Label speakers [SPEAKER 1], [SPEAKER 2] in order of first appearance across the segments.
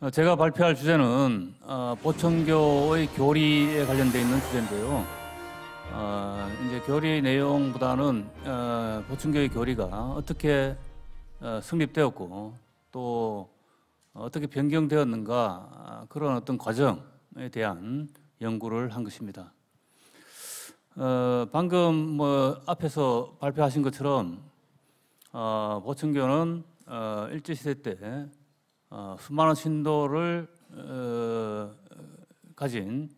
[SPEAKER 1] 어, 제가 발표할 주제는 어, 보청교의 교리에 관련되어 있는 주제인데요. 어, 이제 교리 내용보다는 보청교의 교리가 어떻게 성립되었고 또 어떻게 변경되었는가 아, 그런 어떤 과정에 대한 연구를 한 것입니다. 방금 뭐 앞에서 발표하신 것처럼 보청교는 일제시대 때 어, 수많은 신도를 어, 가진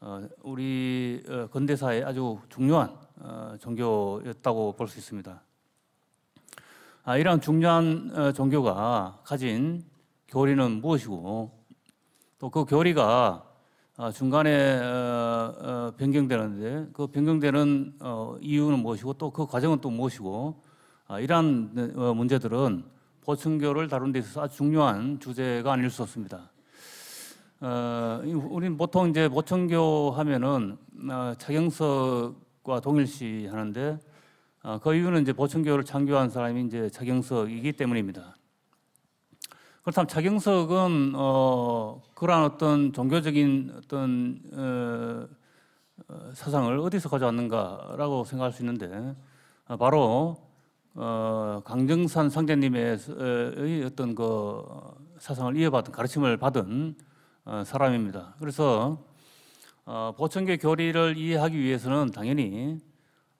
[SPEAKER 1] 어, 우리 건대사의 어, 아주 중요한 어, 종교였다고 볼 수 있습니다. 아, 이러 중요한 어, 종교가 가진 교리는 무엇이고 또 그 교리가 중간에 변경되는데 그 변경되는 이유는 무엇이고 또 그 과정은 또 무엇이고 아, 이러한 문제들은 보충교를 다룬 데 있어서 아주 중요한 주제가 아닐 수 없습니다. 어, 우리 보통 이제 보청교 하면은 어, 차경석과 동일시 하는데 어, 그 이유는 이제 보청교를 창조한 사람이 이제 차경석이기 때문입니다. 그렇다면 차경석은 어, 그러한 어떤 종교적인 어떤 어, 어, 사상을 어디서 가져왔는가라고 생각할 수 있는데 어, 바로 어, 강정산 상제님의 어떤 그 사상을 이어받은 가르침을 받은 어, 사람입니다. 그래서 어, 보천교 교리를 이해하기 위해서는 당연히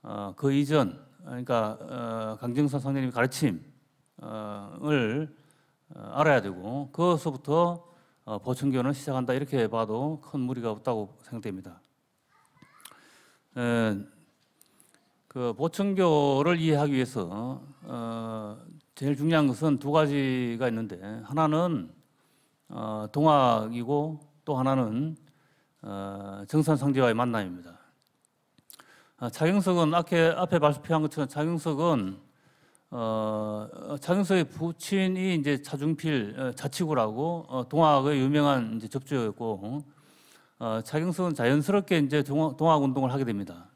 [SPEAKER 1] 어, 그 이전 그러니까 어, 강정산 상제님의 가르침을 어, 알아야 되고 그것부터 어, 보천교는 시작한다 이렇게 봐도 큰 무리가 없다고 생각됩니다. 에, 그 보청교를 이해하기 위해서 어, 제일 중요한 것은 두 가지가 있는데 하나는 어, 동학이고 또 하나는 어, 정선상제와의 만남입니다. 아, 어, 차경석은 앞에, 앞에 발표한 것처럼 차경석은 어, 차경석의 부친이 이제 차중필 어, 자치구라고 어, 동학의 유명한 이제 접주였고 어, 차경석은 자연스럽게 이제 동학, 동학 운동을 하게 됩니다.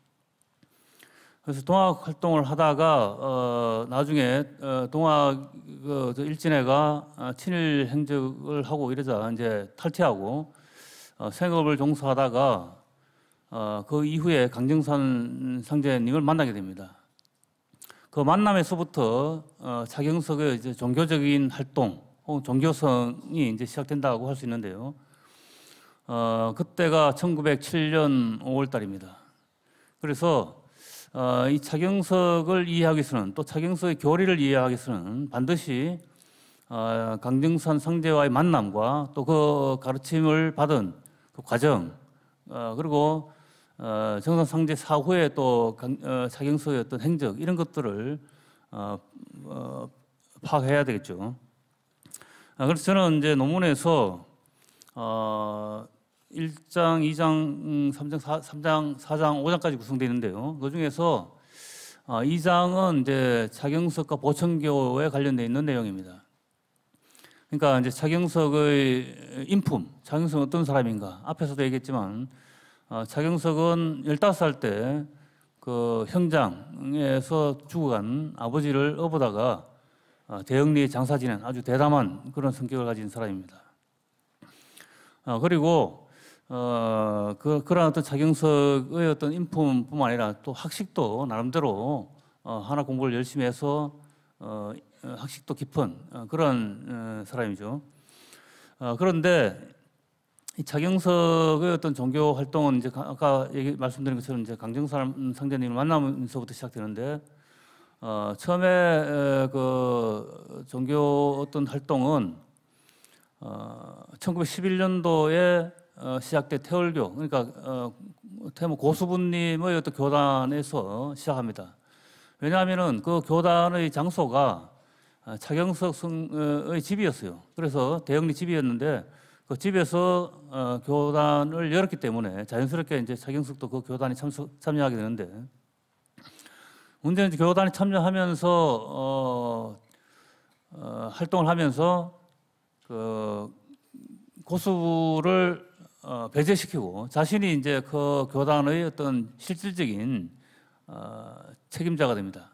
[SPEAKER 1] 그래서 동학 활동을 하다가 어, 나중에 어, 동학 그, 일진회가 어, 친일 행적을 하고 이러자 이제 탈퇴하고 어, 생업을 종사하다가 어, 그 이후에 강정산 상제님을 만나게 됩니다. 그 만남에서부터 어, 차경석의 이제 종교적인 활동 혹은 종교성이 이제 시작된다고 할 수 있는데요. 어, 그때가 1907년 5월달입니다. 그래서 어, 이 차경석을 이해하기 위해서는 또 차경석의 교리를 이해하기 위해서는 반드시 어, 강정산 상제와의 만남과 또 그 가르침을 받은 그 과정 어, 그리고 어, 정상 상제 사후에 또 강, 어, 차경석의 어떤 행적 이런 것들을 어, 어, 파악해야 되겠죠. 아, 그래서 저는 이제 논문에서 어, 1장, 2장, 3장, 음, 4, 3장, 4장, 5장까지 구성되어 있는데요. 그 중에서 2장은 어, 이제 차경석과 보천교에 관련되어 있는 내용입니다. 그러니까 이제 차경석의 인품, 차경석은 어떤 사람인가. 앞에서도 얘기했지만, 차경석은 어, 15살 때 그 형장에서 죽어간 아버지를 업어다가 어, 대영리에 장사 지낸 아주 대담한 그런 성격을 가진 사람입니다. 그리고 어, 그, 그런 어떤 자경석의 어떤 인품뿐만 아니라 또 학식도 나름대로 어, 하나 공부를 열심히 해서 어, 학식도 깊은 어, 그런 어, 사람이죠. 어, 그런데 이 자경석의 어떤 종교 활동은 이제 아까 얘기, 말씀드린 것처럼 이제 강정삼 상대님을 만나면서부터 시작되는데 어, 처음에 어, 그 종교 어떤 활동은 어, 1911년도에 어, 시작된 태월교 그러니까 어, 태무 고수부님의 어떤 교단에서 시작합니다. 왜냐하면은 그 교단의 장소가 아, 차경석 성의 어, 집이었어요. 그래서 대영리 집이었는데 그 집에서 어, 교단을 열었기 때문에 자연스럽게 이제 차경석도 그 교단에 참석, 참여하게 되는데 문제는 교단에 참여하면서 어, 어, 활동을 하면서 그 고수를 어, 배제시키고 자신이 이제 그 교단의 어떤 실질적인 어, 책임자가 됩니다.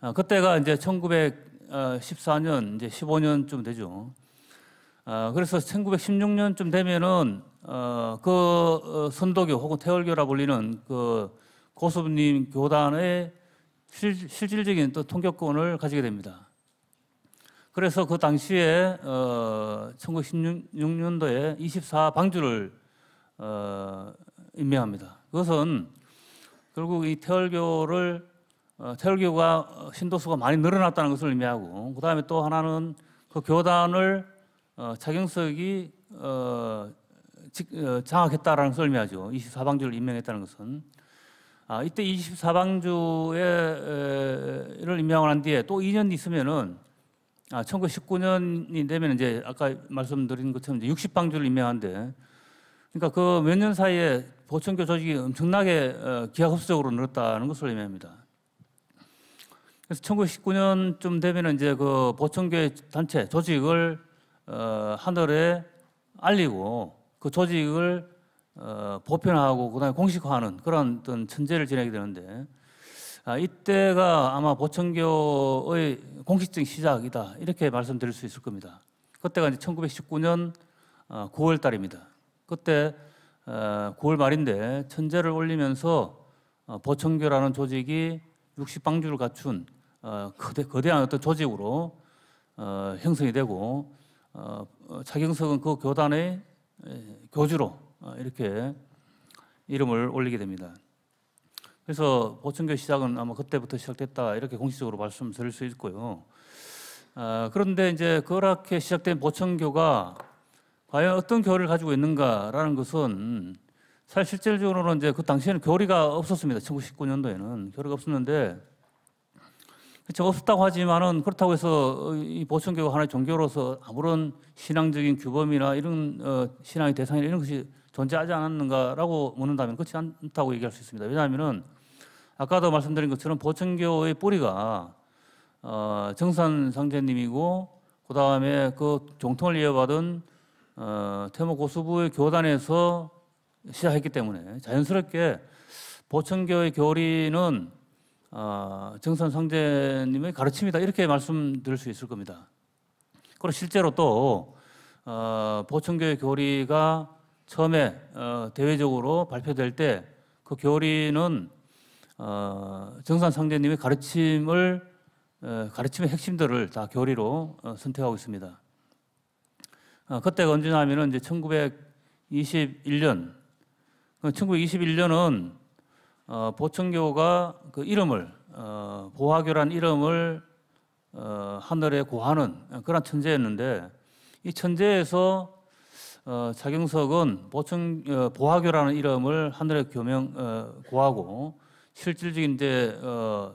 [SPEAKER 1] 아, 그때가 이제 1914년 이제 15년쯤 되죠. 아, 그래서 1916년쯤 되면은 어, 그 어, 선도교 혹은 태월교라 불리는 그 고수님 교단의 실, 질적인또 통격권을 가지게 됩니다. 그래서 그 당시에 어, 1916년도에 24 방주를 어, 임명합니다. 그것은 결국 이 태월교를 어, 태월교가 신도수가 많이 늘어났다는 것을 의미하고 그 다음에 또 하나는 그 교단을 어, 차경석이 어, 직, 어, 장악했다라는 것을 의미하죠. 24방주를 임명했다는 것은 아, 이때 24방주를 임명한 뒤에 또 2년 있으면은 아, 1919년이 되면 이제 아까 말씀드린 것처럼 이제 60방주를 임명한데 그러니까 그 몇 년 사이에 보청교 조직이 엄청나게 어, 기하급수적으로 늘었다는 것을 의미합니다. 그래서 1919년쯤 되면 이제 그보청교의 단체 조직을 어, 하늘에 알리고 그 조직을 어, 보편화하고 그다음에 공식화하는 그런 어떤 천재를 지내게 되는데 아, 이때가 아마 보천교의 공식적인 시작이다 이렇게 말씀드릴 수 있을 겁니다. 그때가 이제 1919년 9월 어, 달입니다. 그때 9월 어, 말인데 천재를 올리면서 어, 보천교라는 조직이 60방주를 갖춘 거대, 한 어떤 조직으로 형성이 되고 차경석은 그 교단의 교주로 이렇게 이름을 올리게 됩니다. 그래서 보천교 시작은 아마 그때부터 시작됐다 이렇게 공식적으로 말씀드릴 수 있고요. 아, 그런데 이제 그렇게 시작된 보천교가 과연 어떤 교리를 가지고 있는가라는 것은 사실 실질적으로는 이제 그 당시에는 교리가 없었습니다. 1919년도에는 교리가 없었는데 그렇죠 없었다고 하지만은 그렇다고 해서 이 보천교가 하나의 종교로서 아무런 신앙적인 규범이나 이런 어, 신앙의 대상이나 이런 것이 존재하지 않았는가라고 묻는다면 그렇지 않다고 얘기할 수 있습니다. 왜냐하면은 아까도 말씀드린 것처럼 보천교의 뿌리가 어, 정산 상제님이고 그 다음에 그 종통을 이어받은 어, 태모 고수부의 교단에서 시작했기 때문에 자연스럽게 보천교의 교리는 어, 정선 상제님의 가르침이다 이렇게 말씀드릴 수 있을 겁니다. 그리고 실제로 또 어, 보천교의 교리가 처음에 어, 대외적으로 발표될 때 그 교리는 어, 정산 상대님의 가르침을 어, 가르침의 핵심들을 다 교리로 어, 선택하고 있습니다. 어, 그때가 언제냐면은 이제 1921년. 1921년은 그 어, 보천교가 그 이름을 어, 보화교란 이름을 어, 하늘에 고하는 그런 천재였는데 이 천재에서 어, 자경석은 보청, 어, 보화교라는 이름을 하늘에 교명 어, 고하고 실질적인 이제 어,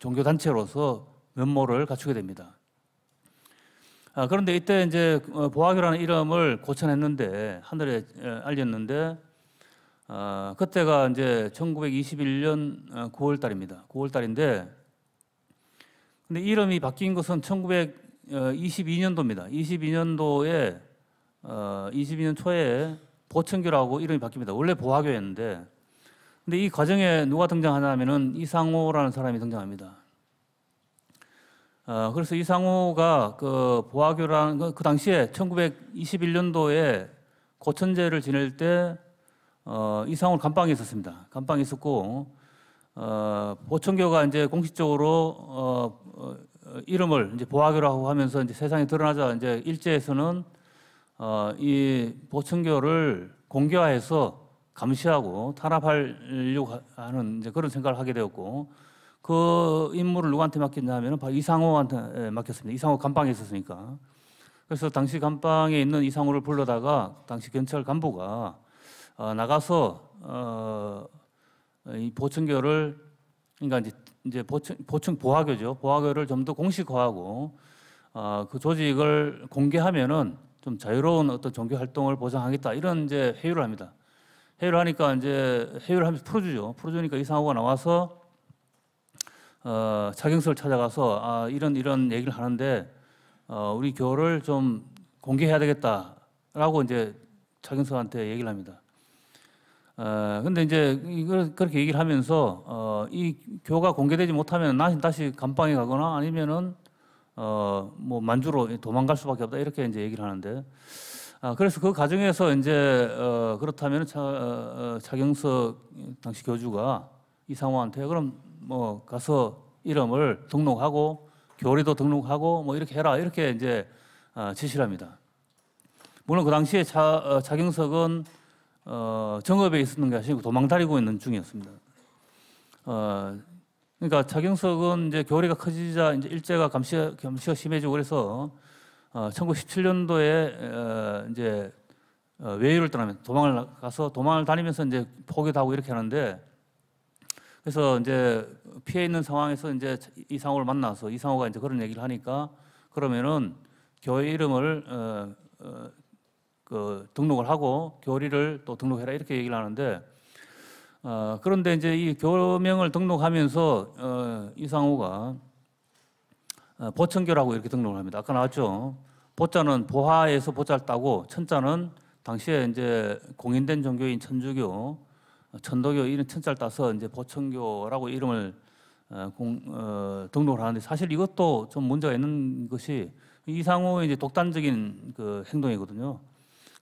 [SPEAKER 1] 종교 단체로서 면모를 갖추게 됩니다. 아, 그런데 이때 이제 어, 보학이라는 이름을 고쳐냈는데 하늘에 알렸는데 어, 그때가 이제 1921년 9월 어, 달입니다. 9월 달인데 근데 이름이 바뀐 것은 1922년도입니다. 22년도에 어, 22년 어, 초에 보천교라고 이름이 바뀝니다. 원래 보화교였는데 근데 이 과정에 누가 등장하냐면은 이상호라는 사람이 등장합니다. 어, 그래서 이상호가 그 보아교란 그, 그 당시에 1921년도에 고천제를 지낼 때 어, 이상호 감방에 있었습니다. 감방에 있었고 어, 보천교가 이제 공식적으로 어, 어, 이름을 이제 보아교라고 하면서 이제 세상에 드러나자 이제 일제에서는 어, 이 보천교를 공개화해서 감시하고 탄압하려고 하는 이제 그런 생각을 하게 되었고 그 임무를 누구한테 맡겼냐 하면 바로 이상호한테 예, 맡겼습니다. 이상호 감방에 있었으니까. 그래서 당시 감방에 있는 이상호를 불러다가 당시 경찰 간부가 어, 나가서 어, 이 보충교를 그러니까 이제, 이제 보충, 보충 보화교죠. 보화교를 좀 더 공식화하고 어, 그 조직을 공개하면은 좀 자유로운 어떤 종교 활동을 보장하겠다 이런 이제 회유를 합니다. 해의를 하니까 이제 해외를 하면서 풀어주죠. 풀어주니까 이상하고 나와서 어, 자경서를 찾아가서 아, 이런 이런 얘기를 하는데 어, 우리 교를 좀 공개해야 되겠다라고 이제 자경서한테 얘기를 합니다. 어, 근데 이제 이걸 그렇게 얘기를 하면서 어, 이 교가 공개되지 못하면 나 다시 감방에 가거나 아니면은 어, 뭐 만주로 도망갈 수밖에 없다 이렇게 이제 얘기를 하는데 아, 그래서 그 과정에서 이제 어, 그렇다면 차, 어, 어 차경석 당시 교주가 이상호한테 그럼 뭐 가서 이름을 등록하고 교리도 등록하고 뭐 이렇게 해라 이렇게 이제 어, 지시를 합니다. 물론 그 당시에 차, 어, 차경석은 어, 정업에 있었는 게 아니고 도망다니고 있는 중이었습니다. 어, 그러니까 차경석은 이제 교리가 커지자 이제 일제가 감시, 감시가 심해지고 그래서 어, 1917년도에 어, 이제 어, 외유를 떠나면 도망을 가서 도망을 다니면서 이제 포기도 하고 이렇게 하는데 그래서 이제 피해 있는 상황에서 이제 이상호를 만나서 이상호가 이제 그런 얘기를 하니까 그러면은 교회 이름을 어, 어, 그 등록을 하고 교리를 또 등록해라 이렇게 얘기를 하는데 어, 그런데 이제 이 교명을 등록하면서 어, 이상호가 어, 보천교라고 이렇게 등록을 합니다. 아까 나왔죠. 보자는 보화에서 보자를 따고 천자는 당시에 이제 공인된 종교인 천주교, 어, 천도교 이런 천자를 따서 이제 보천교라고 이름을 어, 공, 어, 등록을 하는데 사실 이것도 좀 문제가 있는 것이 이상호의 이제 독단적인 그 행동이거든요.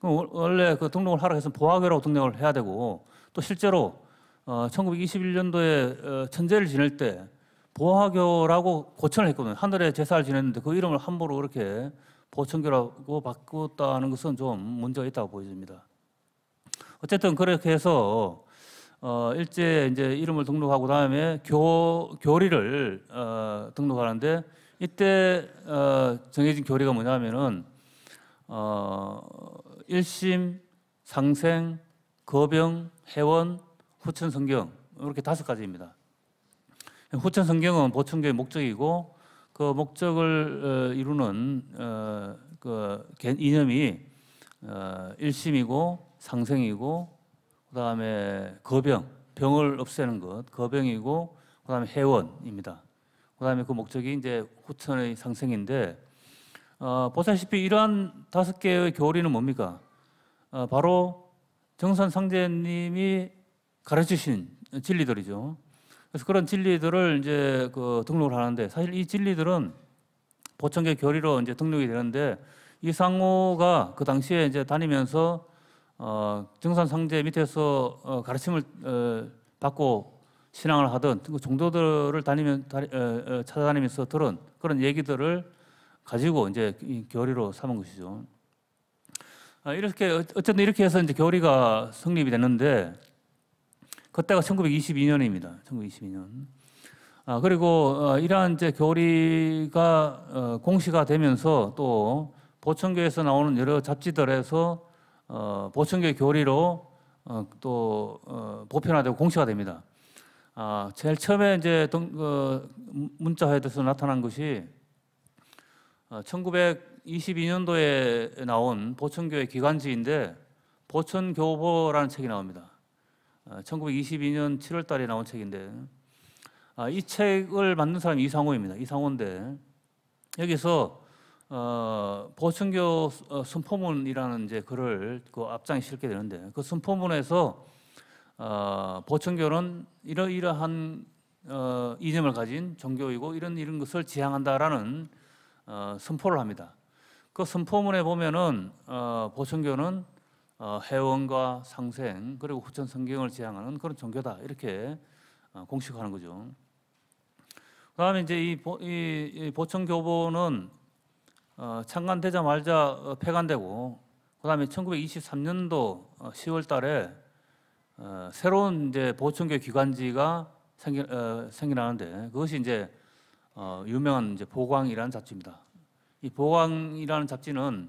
[SPEAKER 1] 그럼 원래 그 등록을 하라고 해서 보화교라고 등록을 해야 되고 또 실제로 어, 1921년도에 천재를 지낼 때 보화교라고 고천을 했거든요. 하늘에 제사를 지냈는데 그 이름을 함부로 그렇게 보천교라고 바꾸다는 것은 좀 문제가 있다고 보여니다 어쨌든 그렇게 해서 어, 일제 이제 이름을 등록하고 다음에 교 교리를 어, 등록하는데 이때 어, 정해진 교리가 뭐냐면은 어, 일심 상생 거병 해원 후천 성경 이렇게 다섯 가지입니다. 후천 성경은 보충교의 목적이고 그 목적을 어, 이루는 어, 그개념이 어, 일심이고 상생이고 그다음에 거병 병을 없애는 것 거병이고 그다음에 해원입니다. 그다음에 그 목적이 이제 후천의 상생인데 어, 보다시피 이러한 다섯 개의 교리는 뭡니까? 어, 바로 정선 상제님이 가르치신 진리들이죠. 그래서 그런 진리들을 이제 그 등록을 하는데 사실 이 진리들은 보청계 교리로 이제 등록이 되는데 이상호가 그 당시에 이제 다니면서 어, 정산 상제 밑에서 어, 가르침을 어, 받고 신앙을 하던 그 종도들을 다니면 다니, 어, 어, 찾아다니면서 들은 그런 얘기들을 가지고 이제 이 교리로 삼은 것이죠. 아, 이렇게 어, 어쨌든 이렇게 해서 이제 교리가 성립이 됐는데 그때가 1922년입니다. 1922년. 아, 그리고 어, 이러한 이제 교리가 어, 공시가 되면서 또 보천교에서 나오는 여러 잡지들에서 어, 보천교 교리로 또 보편화되고 공시가 됩니다. 아, 제일 처음에 이제 동, 어, 문자회에서 나타난 것이 어, 1922년도에 나온 보천교의 기간지인데 보천교보라는 책이 나옵니다. 1922년 어, 7월 달에 나온 책인데 아, 이 책을 만든 사람이 이상호입니다. 이상호인데 여기서 어, 보충교 선포문이라는 어, 이제 글을 그 앞장에 실게 되는데 그 선포문에서 어, 보충교는 이러 이러한 어, 이념을 가진 종교이고 이런 이런 것을 지향한다라는 어, 선포를 합니다. 그 선포문에 보면은 어, 보천교는 어, 해원과 상생 그리고 후천 성경을 지향하는 그런 종교다 이렇게 어, 공식화하는 거죠. 그다음에 이제 이, 보, 청 교본은 어, 창간되자 말자 폐간되고 그다음에 1923년도 10월달에 새로운 이제 보청교 기관지가 생기, 생겨나는데 그것이 이제 유명한 이제 보광이라는 잡지입니다. 이 보광이라는 잡지는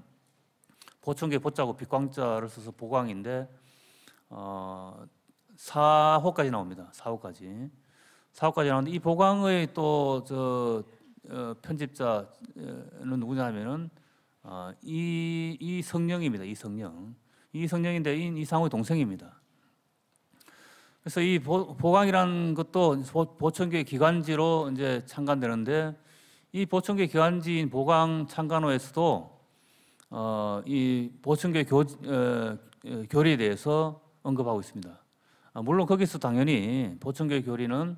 [SPEAKER 1] 보청기 보자고 빛광자를 써서 보광인데 어, 4호까지 나옵니다. 4호까지. 4호까지 나오는데 이 보광의 또저 어, 편집자는 누구냐 하면은 어, 이, 이 성령입니다. 이 성령. 이 성령인데 이, 이상호의 동생입니다. 그래서 이 보, 보광이라는 것도 보, 청교의 기관지로 이제 창간되는데 이 보청교의 기관지인 보강 창간호에서도 어, 이 보충교 교, 어, 어, 교리에 대해서 언급하고 있습니다. 아, 물론 거기서 당연히 보충교 교리는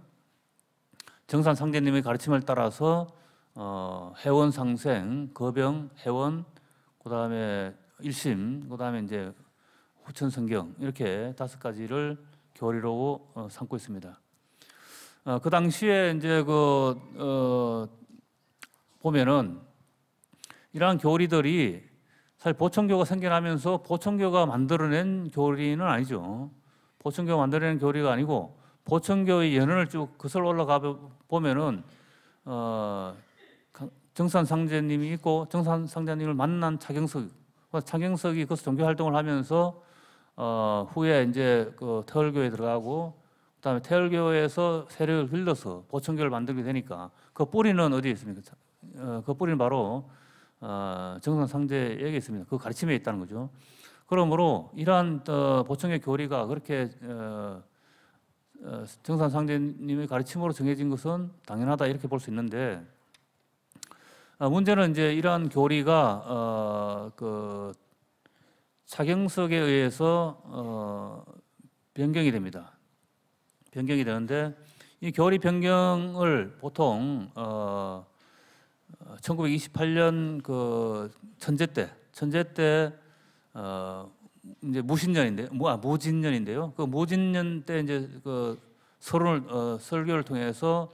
[SPEAKER 1] 정산 상제님의 가르침을 따라서 어, 회원 상생, 거병, 회원, 그 다음에 일심, 그 다음에 이제 후천 성경 이렇게 다섯 가지를 교리로 어, 삼고 있습니다. 어, 그 당시에 이제 그 어, 보면은 이러한 교리들이 사실 보청교가 생겨나면서 보청교가 만들어낸 교리는 아니죠. 보천교가 만들어낸 교리가 아니고 보천교의 연원을 쭉 그슬 올라가 보면은 어, 정산 상제님이 있고 정산 상제님을 만난 차경석, 뭐 차경석이 그 종교 활동을 하면서 어, 후에 이제 그 태월교에 들어가고 그다음에 태월교에서 세력을 길러서 보천교를 만들게 되니까 그 뿌리는 어디에 있습니까? 어, 그 뿌리는 바로 어, 정상 상대에게 있습니다. 그 가르침에 있다는 거죠. 그러므로 이러한 어, 보청의 교리가 그렇게 어, 어 정상 상대님의 가르침으로 정해진 것은 당연하다 이렇게 볼 수 있는데 어, 문제는 이제 이러한 교리가 어, 그 차경석에 의해서 변경이 됩니다. 변경이 되는데 이 교리 변경을 보통 어, 1928년 그 천재 때 천재 때 어, 이제 무신년인데 뭐 아, 모진년인데요. 그 모진년 때 이제 그서을 어, 설교를 통해서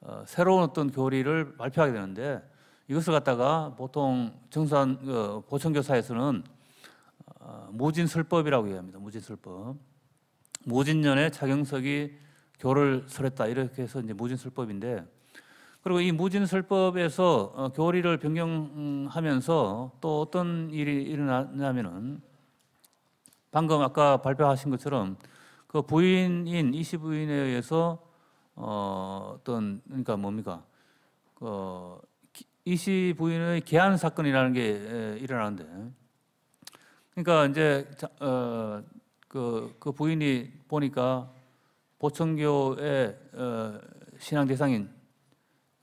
[SPEAKER 1] 어, 새로운 어떤 교리를 발표하게 되는데 이것을 갖다가 보통 정산 어, 보천교사에서는 어, 모진설법이라고 얘기합니다. 모진설법. 모진년에 차경석이 교를 설했다 이렇게 해서 이제 모진설법인데 그리고 이 무진설법에서 어, 교리를 변경하면서 또 어떤 일이 일어나냐면은 방금 아까 발표하신 것처럼 그 부인인 이시 부인에 의해서 어, 어떤 그러니까 뭡니까 그 이시 부인의 개한 사건이라는 게 일어나는데 그러니까 이제 어, 그, 그 부인이 보니까 보청교의 어, 신앙 대상인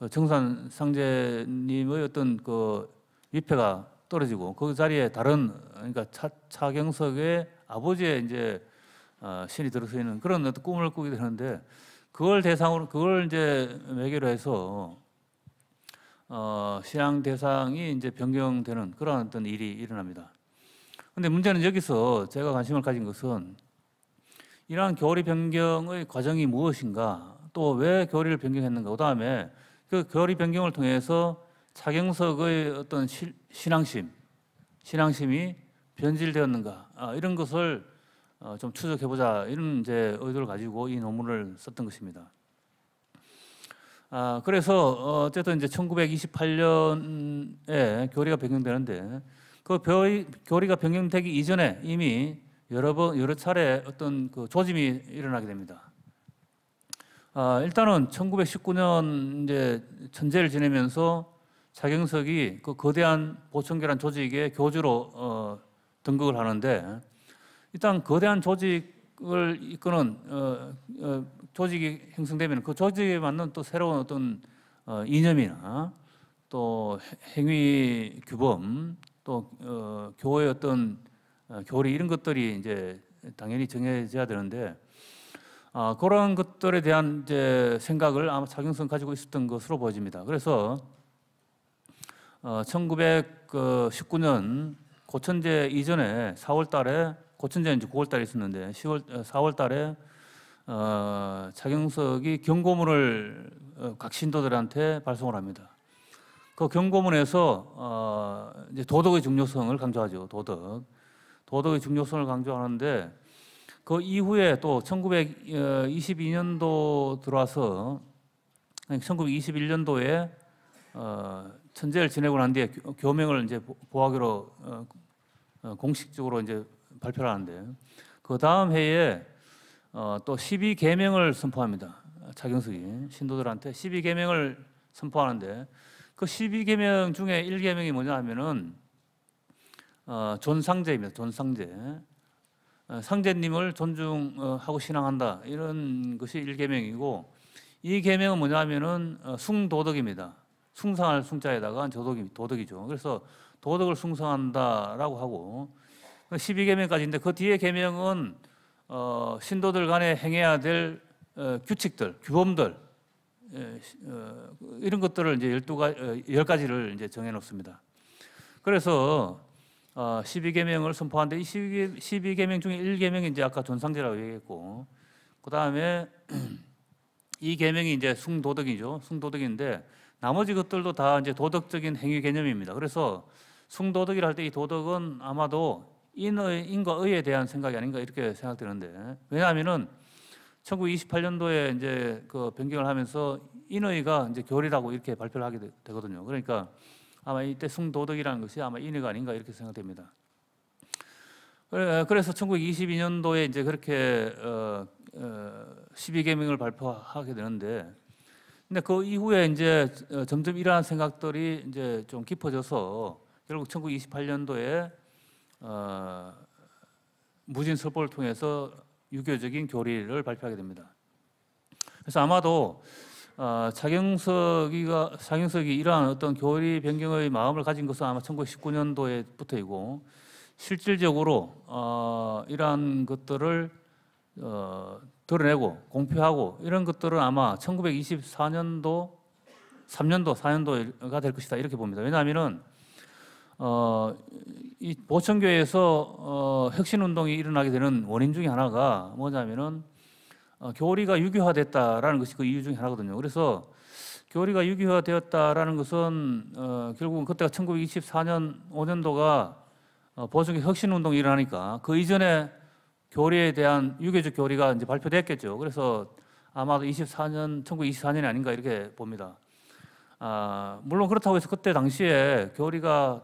[SPEAKER 1] 어, 정산 상제님의 어떤 그 위패가 떨어지고 그 자리에 다른 그러니까 차, 차경석의 아버지의 이제 어, 신이 들어서 있는 그런 어떤 꿈을 꾸게 되는데 그걸 대상으로 그걸 이제 매개로 해서 어, 시향 대상이 이제 변경되는 그런 어떤 일이 일어납니다. 근데 문제는 여기서 제가 관심을 가진 것은 이러한 교리 변경의 과정이 무엇인가 또 왜 교리를 변경했는가 그 다음에 그 거리 변경을 통해서 차경석의 어떤 시, 신앙심, 신앙심이 변질되었는가 아, 이런 것을 어, 좀 추적해보자 이런 이제 의도를 가지고 이 논문을 썼던 것입니다. 아, 그래서 어쨌든 이제 1928년에 교리가 변경되는데 그 교리가 변경되기 이전에 이미 여러 번 여러 차례 어떤 그 조짐이 일어나게 됩니다. 아, 일단은 1919년 이제 천재를 지내면서 차경석이 그 거대한 보청계란 조직의 교주로 어, 등극을 하는데 일단 거대한 조직을 이끄는 어, 어, 조직이 형성되면 그 조직에 맞는 또 새로운 어떤 어, 이념이나 또 행위 규범 또 어, 교회 어떤 어, 교리 이런 것들이 이제 당연히 정해져야 되는데 아, 그런 것들에 대한 이제 생각을 아마 작용성 가지고 있었던 것으로 보여집니다. 그래서 어, 1919년 고천제 이전에 4월 달에 고천제인지 9월 달에 있었는데 10월 4월 어, 달에 어, 차경석이 경고문을 어, 각 신도들한테 발송을 합니다. 그 경고문에서 어, 이제 도덕의 중요성을 강조하죠. 도덕. 도덕의 중요성을 강조하는데 그 이후에 또 1922년도 들어와서 1921년도에 어, 천재를 지내고 난 뒤에 교명을 이제 보하기로 어, 어, 공식적으로 이제 발표를 하는데 그 다음 해에 어, 또 12계명을 선포합니다. 차경숙이 신도들한테 12계명을 선포하는데 그 12계명 중에 1계명이 뭐냐 하면은 어, 존상제입니다. 존상제. 상제님을 어, 존중하고 신앙한다 이런 것이 일계명이고 이 계명은 뭐냐면은 어, 숭도덕입니다. 숭상할 숭자에다가 도덕이 도덕이죠. 그래서 도덕을 숭상한다라고 하고 12계명까지인데 그, 그 뒤에 계명은 어, 신도들 간에 행해야 될 어, 규칙들, 규범들 에, 어, 이런 것들을 이제 12가 10가지를 어, 이제 정해 놓습니다. 그래서 어, 12계명을 선포한데이 12, 계명 중에 1계명이 이제 아까 전상제라고 얘기했고 그 다음에 이 계명이 이제 숭도덕이죠. 숭도덕인데 나머지 것들도 다 이제 도덕적인 행위 개념입니다. 그래서 숭도덕이라 할때 이 도덕은 아마도 인의 인과 의에 대한 생각이 아닌가 이렇게 생각되는데 왜냐하면은 1928년도에 이제 그 변경을 하면서 인의가 이제 교리라고 이렇게 발표를 하게 되, 거든요 그러니까 아마 이때 승도덕이라는 것이 아마 인해가 아닌가 이렇게 생각됩니다. 그래서 1922년도에 이제 그렇게 12개명을 어, 어, 발표하게 되는데, 근데 그 이후에 이제 어, 점점 이러한 생각들이 이제 좀 깊어져서 결국 1928년도에 무진 설법을 통해서 유교적인 교리를 발표하게 됩니다. 그래서 아마도 어, 아, 차경석이가 차경석이 이러한 어떤 교리 변경의 마음을 가진 것은 아마 1919년도에부터이고 실질적으로 어, 이러한 것들을 어, 드러내고 공표하고 이런 것들은 아마 1924년도 3년도 4년도가 될 것이다 이렇게 봅니다. 왜냐하면은 어, 이 보천교에서 어, 혁신운동이 일어나게 되는 원인 중에 하나가 뭐냐면은 어, 교리가 유교화됐다라는 것이 그 이유 중에 하나거든요. 그래서 교리가 유교화되었다라는 것은 어, 결국은 그때가 1924년 5년도가 어, 보수의 혁신운동이 일어나니까 그 이전에 교리에 대한 유교적 교리가 이제 발표됐겠죠. 그래서 아마도 24년 1924년이 아닌가 이렇게 봅니다. 아, 물론 그렇다고 해서 그때 당시에 교리가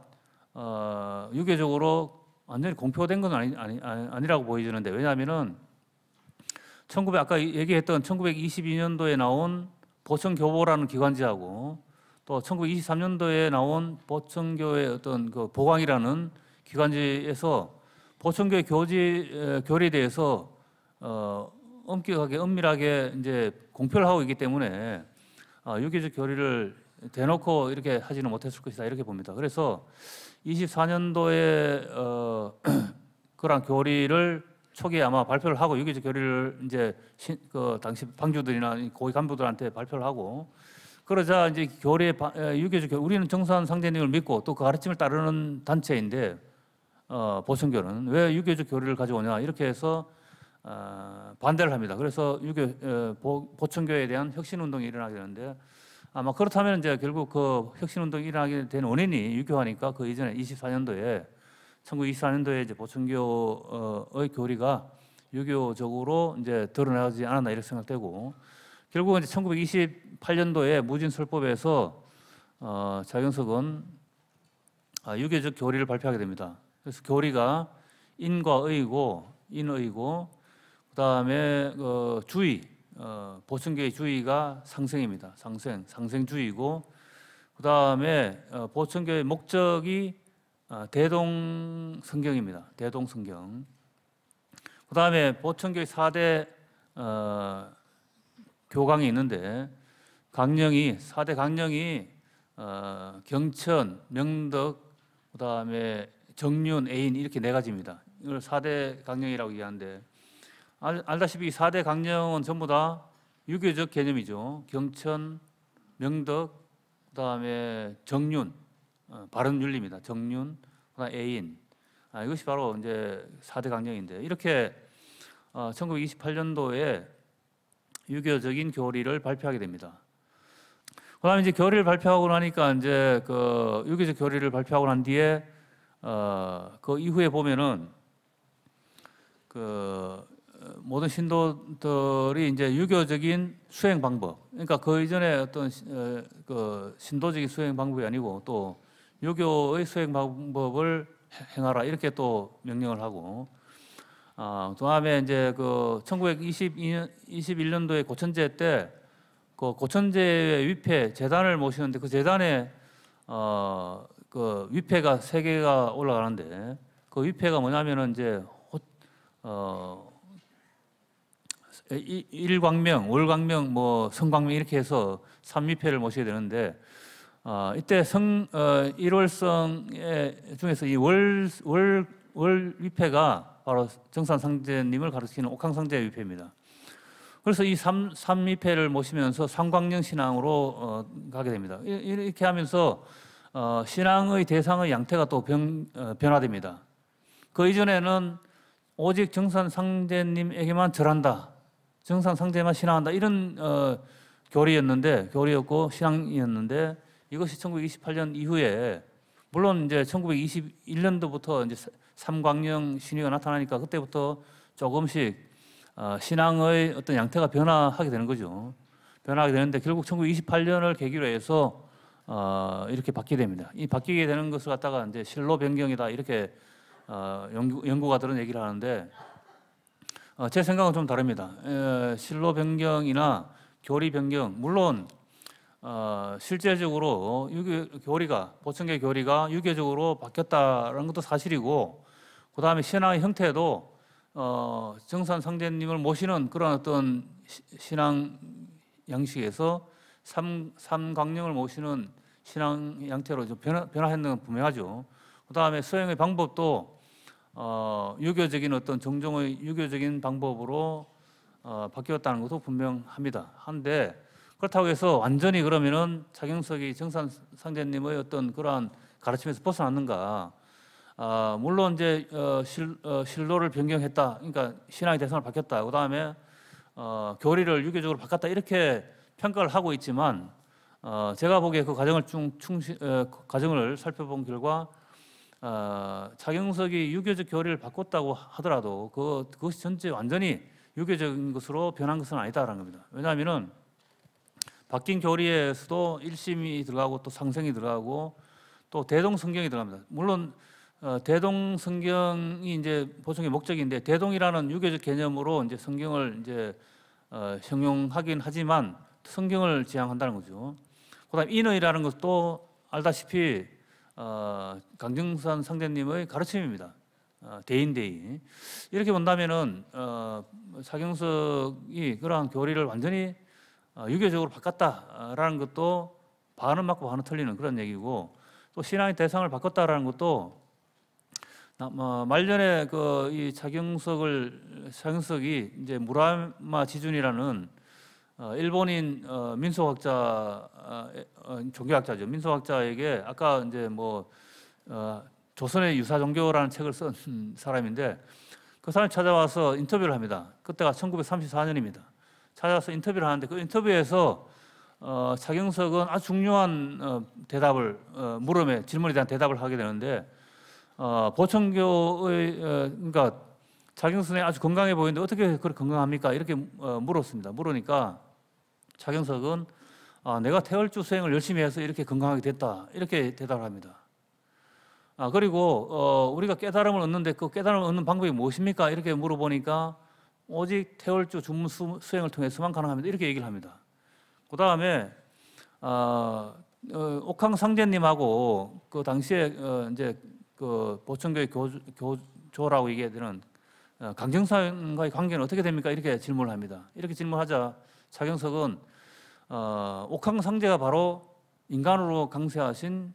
[SPEAKER 1] 어, 유교적으로 완전히 공표된 건 아니, 아니, 아니, 아니라고 보여지는데 왜냐하면은 1900 아까 얘기했던 1922년도에 나온 보청교보라는 기관지하고 또 1923년도에 나온 보청교의 어떤 그 보광이라는 기관지에서 보청교의 교지 교리에 대해서 어, 엄격하게 엄밀하게 이제 공표를 하고 있기 때문에 어, 아, 유교적 교리를 대놓고 이렇게 하지는 못했을 것이다 이렇게 봅니다. 그래서 24년도에 어, 그런 교리를 초기에 아마 발표를 하고 유기적 결의를 이제 신, 그 당시 방주들이나 고위 간부들한테 발표를 하고 그러자 이제 교례 리 유교적 결의, 우리는 정수한 상대님을 믿고 또그 가르침을 따르는 단체인데 어, 보성교는 왜 유교적 교리를 가져오냐 이렇게 해서 어, 반대를 합니다. 그래서 유교 어, 보, 보천교에 대한 혁신 운동이 일어나게 되는데 아마 그렇다면 이제 결국 그 혁신 운동이 일어나게 된 원인이 유교하니까그 이전에 24년도에 1924년도에 이제 보천교의 교리가 유교적으로 이제 드러나지 않았나 이렇게 생각되고 결국은 이제 1928년도에 무진설법에서 어, 자경석은 아, 유교적 교리를 발표하게 됩니다. 그래서 교리가 인과의고 인의고 그다음에 어, 주의 어, 보천교의 주의가 상생입니다. 상생 상생주의고 그다음에 어, 보천교의 목적이 아, 대동 성경입니다. 대동 성경. 그 다음에 보천교의 4대 어, 교강이 있는데 강령이 4대 강령이 어, 경천, 명덕, 그 다음에 정륜, 애인 이렇게 네 가지입니다. 이걸 4대 강령이라고 얘기하는데 알, 알다시피 4대 강령은 전부 다 유교적 개념이죠. 경천, 명덕, 그 다음에 정륜 바른 어, 윤리입니다. 정륜, 애인. 아, 이것이 바로 이제 4대 강령인데 이렇게 어, 1928년도에 유교적인 교리를 발표하게 됩니다. 그다음에 이제 교리를 발표하고 나니까 이제 그 유교적 교리를 발표하고 난 뒤에 어, 그 이후에 보면은 그 어, 모든 신도들이 이제 유교적인 수행 방법, 그러니까 그 이전에 어떤 시, 어, 그 신도적인 수행 방법이 아니고 또 요교의 수행 방법을 행하라 이렇게 또 명령을 하고 어, 그 다음에 이제 그 1922년 21년도에 고천제 때그 고천제의 위패 재단을 모시는데 그 재단에 어, 그 위패가 세 개가 올라가는데 그 위패가 뭐냐면은 이제 호, 어, 일광명, 월광명, 뭐 성광명 이렇게 해서 삼위패를 모셔야 되는데 어, 이때 성 어, 일월성 중에서 이 월 월 월 위패가 바로 정산상제님을 가르치는 옥황상제 위패입니다. 그래서 이 삼, 삼위패를 모시면서 삼광령 신앙으로 어, 가게 됩니다. 이렇게 하면서 어, 신앙의 대상의 양태가 또 변, 어, 변화됩니다. 그 이전에는 오직 정산상제님에게만 절한다. 정산상제만 신앙한다. 이런 어, 교리였는데, 교리였고 신앙이었는데, 이것이 1928년 이후에 물론 이제 1921년도부터 이제 삼광령 신위가 나타나니까 그때부터 조금씩 어, 신앙의 어떤 양태가 변화하게 되는 거죠. 변화하게 되는데 결국 1928년을 계기로 해서 어, 이렇게 바뀌게 됩니다. 이 바뀌게 되는 것을 갖다가 이제 실로 변경이다 이렇게 어, 연구, 가들은 얘기를 하는데 제 생각은 좀 다릅니다. 실로 변경이나 교리 변경 물론 어, 실제적으로 유교 교리가 보청계 교리가 유교적으로 바뀌었다는 것도 사실이고 그 다음에 신앙의 형태도 어, 정산 상제님을 모시는 그런 어떤 시, 신앙 양식에서 삼, 삼강령을 모시는 신앙 양태로 좀 변화, 변화했는 건 분명하죠. 그 다음에 수행의 방법도 어, 유교적인 어떤 정종의 유교적인 방법으로 어, 바뀌었다는 것도 분명합니다. 한데 그렇다고 해서 완전히 그러면은 차경석이 정산 상제님의 어떤 그러한 가르침에서 벗어났는가? 아, 물론 이제 어, 실, 어, 실로를 변경했다. 그러니까 신앙의 대상을 바뀌었다. 그 다음에 어, 교리를 유교적으로 바꿨다. 이렇게 평가를 하고 있지만 어, 제가 보기에 그 과정을 충, 충시, 어, 그 과정을 살펴본 결과 어, 차경석이 유교적 교리를 바꿨다고 하더라도 그, 그것이 전체 완전히 유교적인 것으로 변한 것은 아니다라는 겁니다. 왜냐하면은 바뀐 교리에서도 일심이 들어가고 또 상생이 들어가고 또 대동 성경이 들어갑니다. 물론 어, 대동 성경이 이제 보통의 목적인데 대동이라는 유교적 개념으로 이제 성경을 이제 어, 형용하긴 하지만 성경을 지향한다는 거죠. 그다음 인의라는 것도 알다시피 어, 강정산 상대님의 가르침입니다. 어, 대인대인 이렇게 본다면은 어, 사경석이 그러한 교리를 완전히 어, 유교적으로 바꿨다라는 것도 반은 맞고 반은 틀리는 그런 얘기고 또 신앙의 대상을 바꿨다라는 것도 뭐 말년에 그이 차경석을 차경석이 이제 무라마 지준이라는 어, 일본인 어, 민속학자 종교학자죠 민속학자에게 아까 이제 뭐 조선의 유사 종교라는 책을 쓴 사람인데 그 사람이 찾아와서 인터뷰를 합니다. 그때가 1934년입니다. 찾아서 인터뷰를 하는데 그 인터뷰에서 어, 차경석은 아주 중요한 어, 대답을 어, 물음에 질문에 대한 대답을 하게 되는데 어, 보청교의 어, 그러니까 차경석이 아주 건강해 보이는데 어떻게 그렇게 건강합니까? 이렇게 어, 물었습니다. 물으니까 차경석은 아, 내가 태월주 수행을 열심히 해서 이렇게 건강하게 됐다 이렇게 대답을 합니다. 아, 그리고 어, 우리가 깨달음을 얻는데 그 깨달음을 얻는 방법이 무엇입니까? 이렇게 물어보니까 오직 태월주 주문 수, 행을 통해서만 가능합니다. 이렇게 얘기를 합니다. 그 다음에 어, 어, 옥황 상제님하고 그 당시에 어, 이제 그 보천교회 교조, 라고 얘기해야 는 어, 강정상과의 관계는 어떻게 됩니까? 이렇게 질문을 합니다. 이렇게 질문하자 차경석은 어, 옥황 상제가 바로 인간으로 강세하신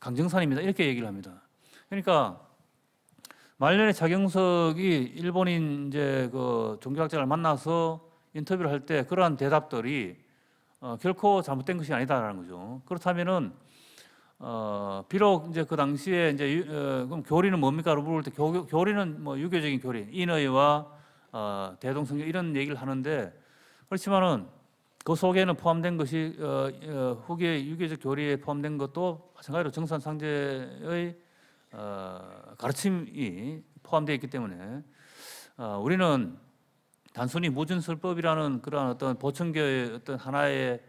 [SPEAKER 1] 강정산입니다. 이렇게 얘기를 합니다. 그러니까 말년에 자경석이 일본인 이제 그 종교학자를 만나서 인터뷰를 할 때 그러한 대답들이 어, 결코 잘못된 것이 아니다라는 거죠. 그렇다면은 어, 비록 이제 그 당시에 이제 유, 어, 그럼 교리는 뭡니까로 물을 때 교, 교리는 뭐 유교적인 교리, 인의와 어, 대동성경 이런 얘기를 하는데 그렇지만은 그 속에는 포함된 것이 어, 어, 후기의 유교적 교리에 포함된 것도 마찬가지로 정산상제의 어, 가르침이 포함되어 있기 때문에 어, 우리는 단순히 무진설법이라는 그런 어떤 보청교의 어떤 하나의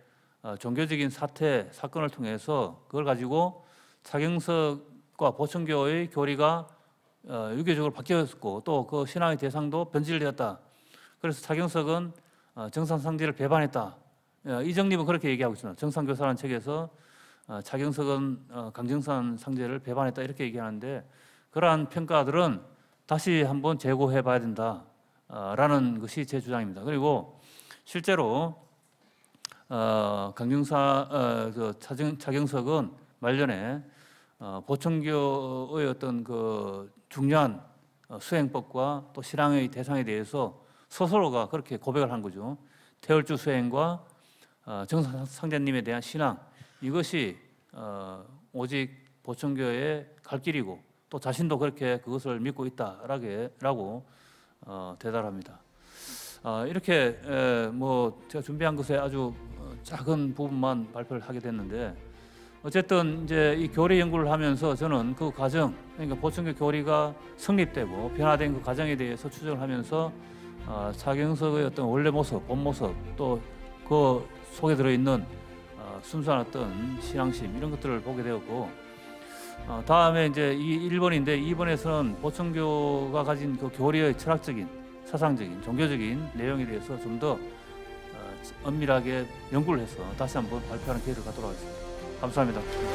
[SPEAKER 1] 어, 종교적인 사태 사건을 통해서 그걸 가지고 차경석과 보청교의 교리가 어, 유교적으로 바뀌었고 또 그 신앙의 대상도 변질되었다. 그래서 차경석은 어, 정상상제를 배반했다. 어, 이정립은 그렇게 얘기하고 있습니다. 정상교사라는 책에서 어, 자경석은 어, 강정산 상제를 배반했다 이렇게 얘기하는데 그러한 평가들은 다시 한번 재고해 봐야 된다라는 어, 것이 제 주장입니다. 그리고 실제로 강정사 그 차경석은 말년에 보청교의 어떤 그 중요한 수행법과 또 실황의 대상에 대해서 스스로가 그렇게 고백을 한 거죠. 태월주 수행과 정상상대님에 대한 신앙 이것이 어, 오직 보천교의 갈 길이고 또 자신도 그렇게 그것을 믿고 있다라고 어, 대답합니다. 어, 이렇게 에, 뭐 제가 준비한 것에 아주 어, 작은 부분만 발표를 하게 됐는데 어쨌든 이제 이 교리 연구를 하면서 저는 그 과정 그러니까 보천교 교리가 성립되고 변화된 그 과정에 대해서 추정을 하면서 어, 차경석의 어떤 원래 모습, 본 모습 또 그 속에 들어있는 순수한 어떤 신앙심 이런 것들을 보게 되었고 어, 다음에 이제 이 1번인데 2번에서는 보청교가 가진 그 교리의 철학적인 사상적인 종교적인 내용에 대해서 좀더 어, 엄밀하게 연구를 해서 다시 한번 발표하는 기회를 갖도록 하겠습니다. 감사합니다.